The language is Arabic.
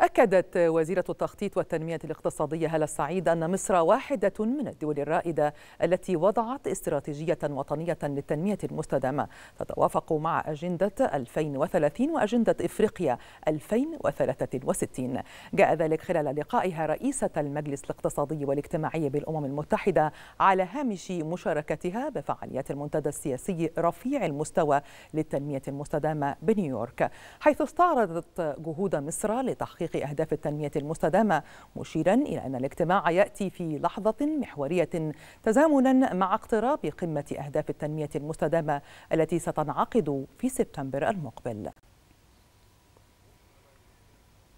أكدت وزيرة التخطيط والتنمية الاقتصادية هلا السعيد أن مصر واحدة من الدول الرائدة التي وضعت استراتيجية وطنية للتنمية المستدامة تتوافق مع أجندة 2030 وأجندة إفريقيا 2063 جاء ذلك خلال لقائها رئيسة المجلس الاقتصادي والاجتماعي بالأمم المتحدة على هامش مشاركتها بفعاليات المنتدى السياسي رفيع المستوى للتنمية المستدامة بنيويورك حيث استعرضت جهود مصر لتحقيق تحقيق أهداف التنمية المستدامة مشيرا إلى أن الاجتماع يأتي في لحظة محورية تزامنا مع اقتراب قمة أهداف التنمية المستدامة التي ستنعقد في سبتمبر المقبل